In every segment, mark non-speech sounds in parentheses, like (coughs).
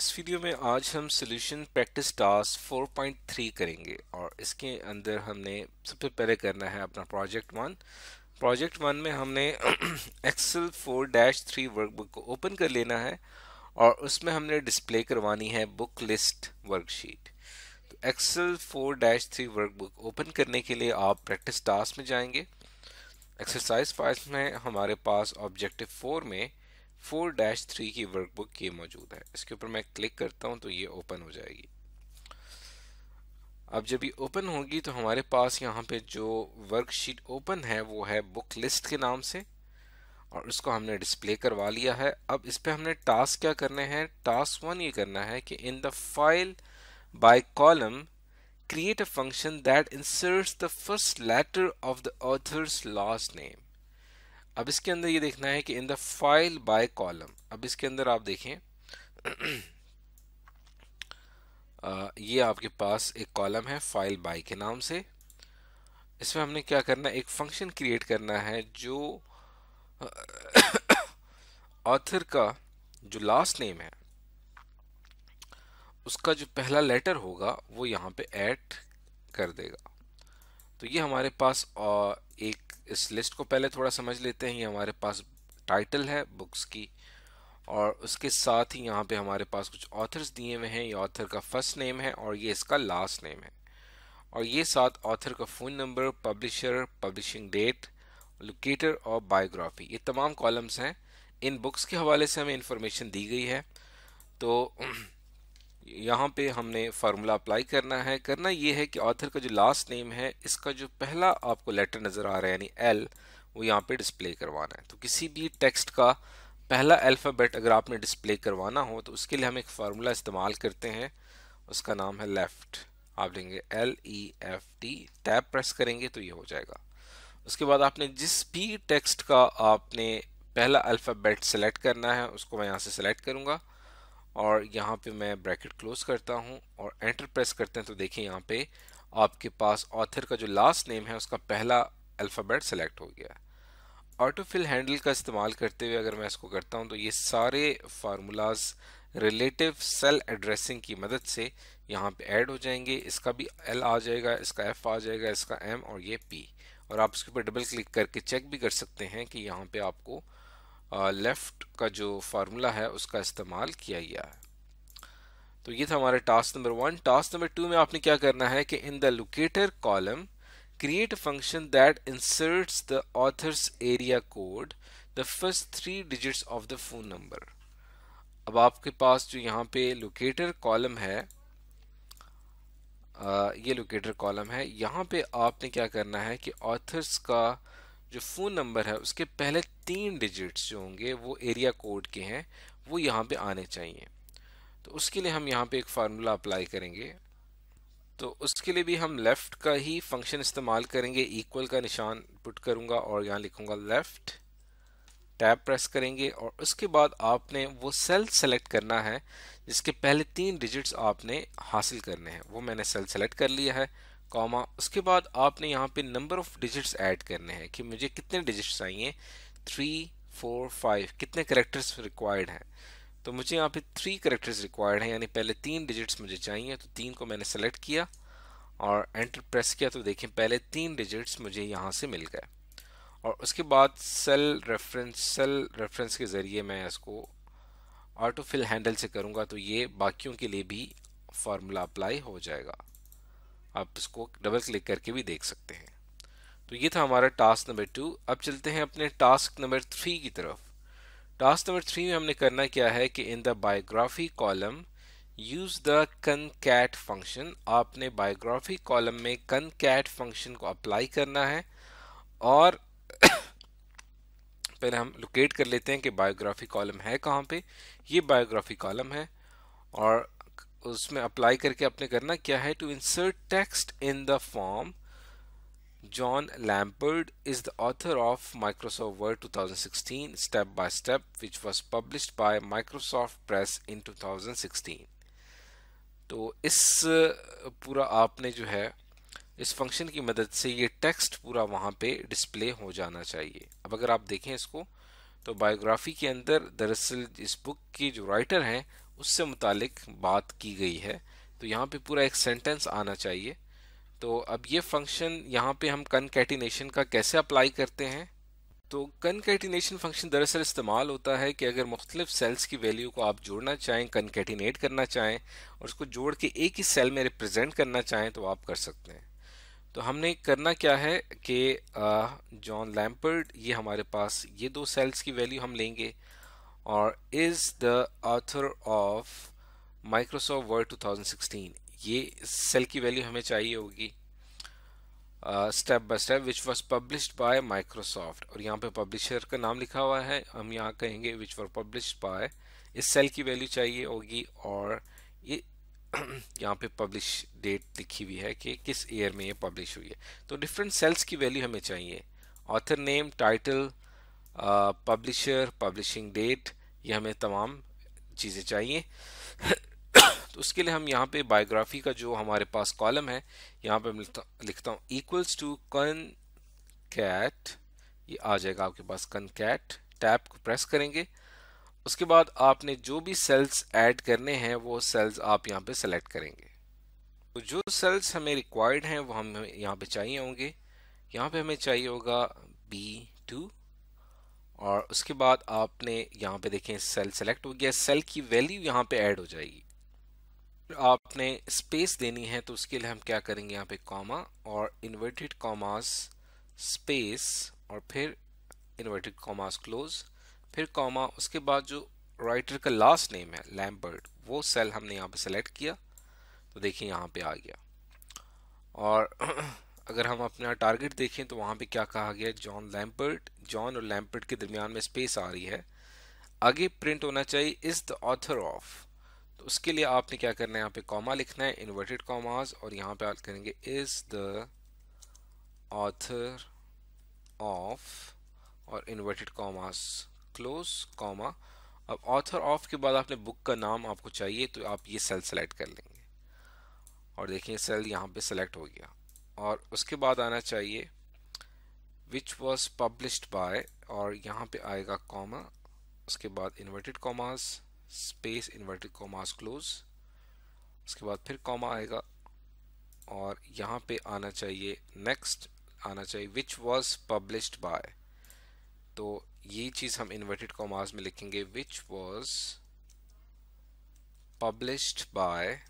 इस वीडियो में आज हम सॉल्यूशन प्रैक्टिस टास्क 4.3 करेंगे और इसके अंदर हमने सबसे पहले करना है अपना प्रोजेक्ट वन प्रोजेक्ट वन में हमने एक्सेल 4 डैश थ्री वर्कबुक को ओपन कर लेना है और उसमें हमने डिस्प्ले करवानी है बुक लिस्ट वर्कशीट तो Excel 4 dash three workbook open करने के लिए आप प्रैक्टिस टास्क में जाएंगे एक्सरसाइज फाइल्स में हमारे पास ऑब्जेक्टिव फोर में फोर डैश थ्री की वर्कबुक ये मौजूद है इसके ऊपर मैं क्लिक करता हूँ तो ये ओपन हो जाएगी अब जब ये ओपन होगी तो हमारे पास यहाँ पे जो वर्कशीट ओपन है वो है बुक लिस्ट के नाम से और उसको हमने डिस्प्ले करवा लिया है अब इस पर हमने टास्क क्या करने हैं टास्क वन ये करना है कि in the file by column create a function that inserts the first letter of the author's last name अब इसके अंदर ये देखना है कि in the file by column अब इसके अंदर आप देखें (clears throat) ये आपके पास एक कॉलम है फाइल बाय के नाम से इसमें हमने क्या करना है एक फंक्शन क्रिएट करना है जो ऑथर का जो लास्ट नेम है उसका जो पहला लेटर होगा वो यहाँ पे ऐड कर देगा तो ये हमारे पास एक इस लिस्ट को पहले थोड़ा समझ लेते हैं ये हमारे पास टाइटल है बुक्स की और उसके साथ ही यहाँ पे हमारे पास कुछ ऑथर्स दिए हुए हैं ये ऑथर का फर्स्ट नेम है और ये इसका लास्ट नेम है और ये साथ ऑथर का phone number publisher publishing date locator और बायोग्राफी ये तमाम कॉलम्स हैं इन बुक्स के हवाले से हमें इन्फॉर्मेशन दी गई है तो (clears throat) यहाँ पे हमने फार्मूला अप्लाई करना है करना ये है कि ऑथर का जो लास्ट नेम है इसका जो पहला आपको लेटर नज़र आ रहा है यानी एल वो यहाँ पे डिस्प्ले करवाना है तो किसी भी टेक्स्ट का पहला अल्फ़ाबेट अगर आपने डिस्प्ले करवाना हो तो उसके लिए हम एक फार्मूला इस्तेमाल करते हैं उसका नाम है लेफ़्ट आप लेंगे L E F T tab press करेंगे तो ये हो जाएगा उसके बाद आपने जिस भी टेक्स्ट का आपने पहला अल्फ़ाबेट सेलेक्ट करना है उसको मैं यहाँ से सेलेक्ट करूँगा और यहाँ पे मैं ब्रैकेट क्लोज करता हूँ और एंटर प्रेस करते हैं तो देखिए यहाँ पे आपके पास ऑथर का जो लास्ट नेम है उसका पहला अल्फ़ाबेट सेलेक्ट हो गया ऑटोफिल हैंडल का इस्तेमाल करते हुए अगर मैं इसको करता हूँ तो ये सारे फार्मूलाज रिलेटिव सेल एड्रेसिंग की मदद से यहाँ पे ऐड हो जाएंगे इसका भी एल आ जाएगा इसका एफ आ जाएगा इसका एम और ये पी और आप इसके ऊपर डबल क्लिक करके चेक भी कर सकते हैं कि यहाँ पे आपको लेफ़्ट का जो फार्मूला है उसका इस्तेमाल किया गया है तो ये था हमारे task number one task number two में आपने क्या करना है कि in the locator column create function that inserts the author's area code the first three digits of the phone number अब आपके पास जो यहाँ पे लोकेटर कॉलम है आ, ये लोकेटर कॉलम है यहाँ पे आपने क्या करना है कि ऑथर्स का जो फ़ोन नंबर है उसके पहले तीन डिजिट्स जो होंगे वो एरिया कोड के हैं वो यहाँ पे आने चाहिए तो उसके लिए हम यहाँ पे एक फार्मूला अप्लाई करेंगे तो उसके लिए भी हम लेफ़्ट का ही फंक्शन इस्तेमाल करेंगे इक्वल का निशान पुट करूँगा और यहाँ लिखूँगा लेफ़्ट टैब प्रेस करेंगे और उसके बाद आपने वो सेल सेलेक्ट करना है जिसके पहले तीन डिजिट्स आपने हासिल करने हैं वो मैंने सेल सेलेक्ट कर लिया है कॉमा उसके बाद आपने यहाँ पे नंबर ऑफ डिजिट्स ऐड करने हैं कि मुझे कितने डिजिट्स चाहिए थ्री फोर फाइव कितने करेक्टर्स रिक्वायर्ड हैं तो मुझे यहाँ पे थ्री करेक्टर्स रिक्वायर्ड हैं यानी पहले तीन डिजिट्स मुझे चाहिए तो तीन को मैंने सेलेक्ट किया और एंटर प्रेस किया तो देखें पहले तीन डिजिट्स मुझे यहाँ से मिल गए और उसके बाद सेल रेफरेंस सेल रेफरेंस के ज़रिए मैं इसको ऑटो फिल हैंडल से करूँगा तो ये बाकियों के लिए भी फार्मूला अप्लाई हो जाएगा आप इसको डबल क्लिक करके भी देख सकते हैं तो ये था हमारा टास्क नंबर टू अब चलते हैं अपने टास्क नंबर थ्री की तरफ टास्क नंबर थ्री में हमने करना क्या है कि in the biography column use the cat function आपने बायोग्राफी कॉलम में कैट फंक्शन को अप्लाई करना है और (coughs) पहले हम लोकेट कर लेते हैं कि बायोग्राफी कॉलम है कहाँ पे ये बायोग्राफी कॉलम है और उसमें अप्लाई करके आपने करना क्या है to insert text in the form John Lampard is the author of Microsoft Word 2016 step by step which was published by Microsoft Press in 2016. तो इस पूरा आपने जो है इस फंक्शन की मदद से ये टेक्स्ट पूरा वहाँ पे डिस्प्ले हो जाना चाहिए अब अगर आप देखें इसको तो बायोग्राफी के अंदर दरअसल इस बुक के जो राइटर हैं उससे मुतालिक बात की गई है तो यहाँ पे पूरा एक सेंटेंस आना चाहिए तो अब ये फंक्शन यहाँ पे हम कनकेटिनेशन का कैसे अप्लाई करते हैं तो कनकेटिनेशन फंक्शन दरअसल इस्तेमाल होता है कि अगर मुख्तलिफ सेल्स की वैल्यू को आप जोड़ना चाहें कनकेटिनेट करना चाहें और उसको जोड़ के एक ही सेल में रिप्रेजेंट करना चाहें तो आप कर सकते हैं तो हमने करना क्या है कि जॉन लैम्पर्ड ये हमारे पास ये दो सेल्स की वैल्यू हम लेंगे और is the author of Microsoft Word 2016 ये सेल की वैल्यू हमें चाहिए होगी step by step which was publish by Microsoft और यहाँ पे पब्लिशर का नाम लिखा हुआ है हम यहाँ कहेंगे विच वॉर पब्लिश बाय इस सेल की वैल्यू चाहिए होगी और ये (clears throat) यहाँ पे पब्लिश डेट लिखी हुई है कि किस ईयर में ये पब्लिश हुई है तो डिफरेंट सेल्स की वैल्यू हमें चाहिए author name title publisher publishing date ये हमें तमाम चीज़ें चाहिए (coughs) तो उसके लिए हम यहाँ पे बायोग्राफी का जो हमारे पास कॉलम है यहाँ पे मैं लिखता हूँ इक्वल्स टू कन कैट ये आ जाएगा आपके पास कन कैट टैप को प्रेस करेंगे उसके बाद आपने जो भी सेल्स ऐड करने हैं वो सेल्स आप यहाँ पे सेलेक्ट करेंगे तो जो सेल्स हमें रिक्वायर्ड हैं वो हम यहाँ पे चाहिए होंगे यहाँ पे हमें चाहिए होगा बी टू और उसके बाद आपने यहाँ पे देखें सेल सेलेक्ट हो गया सेल की वैल्यू यहाँ पे ऐड हो जाएगी आपने स्पेस देनी है तो उसके लिए हम क्या करेंगे यहाँ पे कॉमा और इन्वर्टेड कॉमास स्पेस और फिर इन्वर्टेड कॉमास क्लोज फिर कॉमा उसके बाद जो राइटर का लास्ट नेम है लैम्बर्ड वो सेल हमने यहाँ पे सेलेक्ट किया तो देखिए यहाँ पे आ गया और (clears throat) अगर हम अपना टारगेट देखें तो वहाँ पे क्या कहा गया जॉन लैम्पर्ट जॉन और लैम्पर्ट के दरमियान में स्पेस आ रही है आगे प्रिंट होना चाहिए इज़ द ऑथर ऑफ तो उसके लिए आपने क्या करना है यहाँ पे कॉमा लिखना है इन्वर्टेड कॉमाज और यहाँ पे आप करेंगे इज़ द ऑथर ऑफ और इन्वर्टेड कॉमास क्लोज कॉमा अब ऑथर ऑफ के बाद आपने बुक का नाम आपको चाहिए तो आप ये सेल सेलेक्ट कर लेंगे और देखिए सेल यहाँ पे सेलेक्ट हो गया और उसके बाद आना चाहिए विच वॉज पब्लिश्ड बाय और यहाँ पे आएगा कॉमा उसके बाद inverted commas space inverted commas close उसके बाद फिर कॉमा आएगा और यहाँ पे आना चाहिए नेक्स्ट आना चाहिए विच वॉज पब्लिश्ड बाय तो ये चीज़ हम इन्वर्टेड कॉमास में लिखेंगे विच वॉज पब्लिश्ड बाय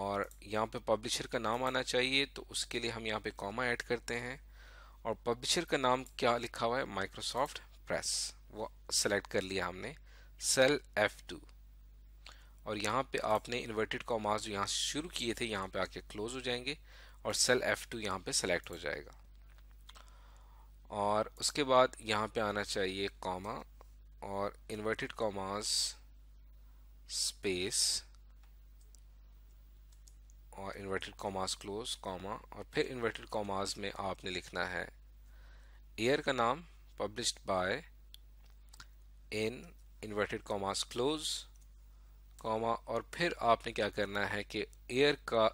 और यहाँ पे पब्लिशर का नाम आना चाहिए तो उसके लिए हम यहाँ पे कॉमा ऐड करते हैं और पब्लिशर का नाम क्या लिखा हुआ है माइक्रोसॉफ्ट प्रेस वो सेलेक्ट कर लिया हमने सेल एफ़ टू और यहाँ पे आपने इन्वर्टेड कॉमास जो यहाँ शुरू किए थे यहाँ पे आके क्लोज हो जाएंगे और सेल एफ़ टू यहाँ पर सेलेक्ट हो जाएगा और उसके बाद यहाँ पे आना चाहिए कॉमा और इन्वर्टेड कॉमास स्पेस और इन्वर्टेड कॉमास क्लोज कॉमा और फिर इन्वर्टेड कॉमास में आपने लिखना है ईयर का नाम published by in inverted commas close comma और फिर आपने क्या करना है कि ईयर का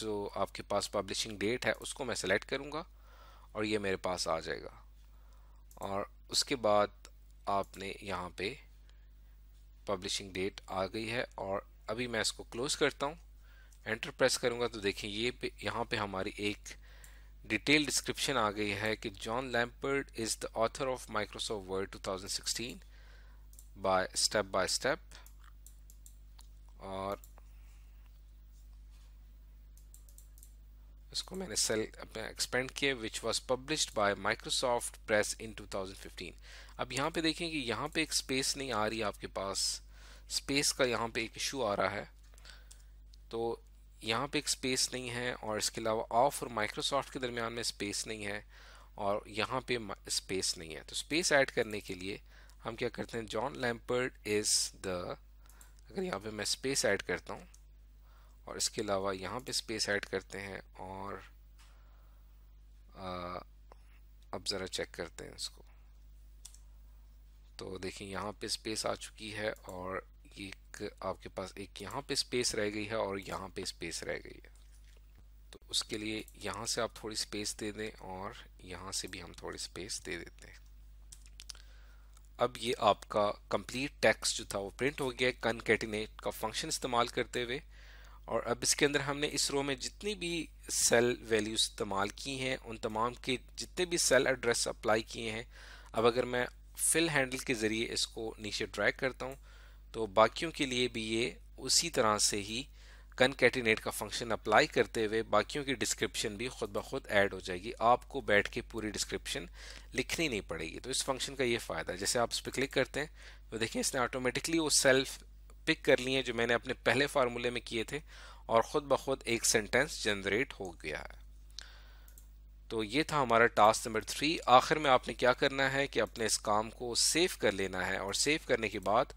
जो आपके पास पब्लिशिंग डेट है उसको मैं सेलेक्ट करूँगा और ये मेरे पास आ जाएगा और उसके बाद आपने यहाँ पे पब्लिशिंग डेट आ गई है और अभी मैं इसको क्लोज़ करता हूँ एंटर प्रेस करूँगा तो देखें ये पे यहाँ पे हमारी एक डिटेल डिस्क्रिप्शन आ गई है कि John Lampard is the author of Microsoft Word 2016 by step by step और इसको मैंने सेल एक्सपेंड किया which was published by Microsoft Press in 2015 अब यहाँ पे देखें कि यहाँ पे एक स्पेस नहीं आ रही आपके पास स्पेस का यहाँ पे एक इशू आ रहा है तो यहाँ पे एक स्पेस नहीं है और इसके अलावा ऑफ और माइक्रोसॉफ्ट के दरमियान में स्पेस नहीं है और यहाँ पे स्पेस नहीं है तो स्पेस ऐड करने के लिए हम क्या करते हैं जॉन लैम्पर्ड इज़ द अगर यहाँ पे मैं स्पेस ऐड करता हूँ और इसके अलावा यहाँ पे स्पेस ऐड करते हैं और आ, अब ज़रा चेक करते हैं इसको तो देखिए यहाँ पे स्पेस आ चुकी है और एक आपके पास एक यहाँ पे स्पेस रह गई है और यहाँ पे स्पेस रह गई है तो उसके लिए यहाँ से आप थोड़ी स्पेस दे दें और यहाँ से भी हम थोड़ी स्पेस दे देते हैं अब ये आपका कंप्लीट टेक्स्ट जो था वो प्रिंट हो गया कनकेटिनेट का फंक्शन इस्तेमाल करते हुए और अब इसके अंदर हमने इस रो में जितनी भी सेल वैल्यूज इस्तेमाल की हैं उन तमाम के जितने भी सेल एड्रेस अप्लाई किए हैं अब अगर मैं फिल हैंडल के ज़रिए इसको नीचे ड्रैग करता हूँ तो बाकियों के लिए भी ये उसी तरह से ही कनकेटिनेट का फंक्शन अप्लाई करते हुए बाकियों की डिस्क्रिप्शन भी खुद ब खुद ऐड हो जाएगी आपको बैठ के पूरी डिस्क्रिप्शन लिखनी नहीं पड़ेगी तो इस फंक्शन का ये फ़ायदा है जैसे आप इस पर क्लिक करते हैं तो देखिए इसने ऑटोमेटिकली वो सेल्फ पिक कर लिए जो मैंने अपने पहले फार्मूले में किए थे और ख़ुद ब खुद एक सेंटेंस जनरेट हो गया है तो ये था हमारा टास्क नंबर थ्री आखिर में आपने क्या करना है कि अपने इस काम को सेव कर लेना है और सेव करने के बाद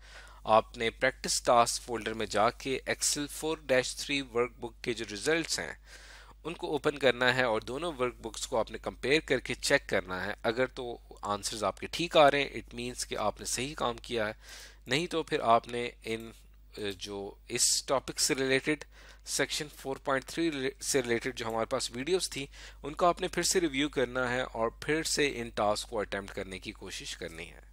आपने प्रैक्टिस टास्क फोल्डर में जाके एक्सेल 4-3 वर्कबुक के जो रिजल्ट्स हैं उनको ओपन करना है और दोनों वर्कबुक्स को आपने कंपेयर करके चेक करना है अगर तो आंसर्स आपके ठीक आ रहे हैं इट मींस कि आपने सही काम किया है नहीं तो फिर आपने इन जो इस टॉपिक से रिलेटेड सेक्शन 4.3 से रिलेटेड जो हमारे पास वीडियोस थी उनको आपने फिर से रिव्यू करना है और फिर से इन टास्क को अटैम्प्ट करने की कोशिश करनी है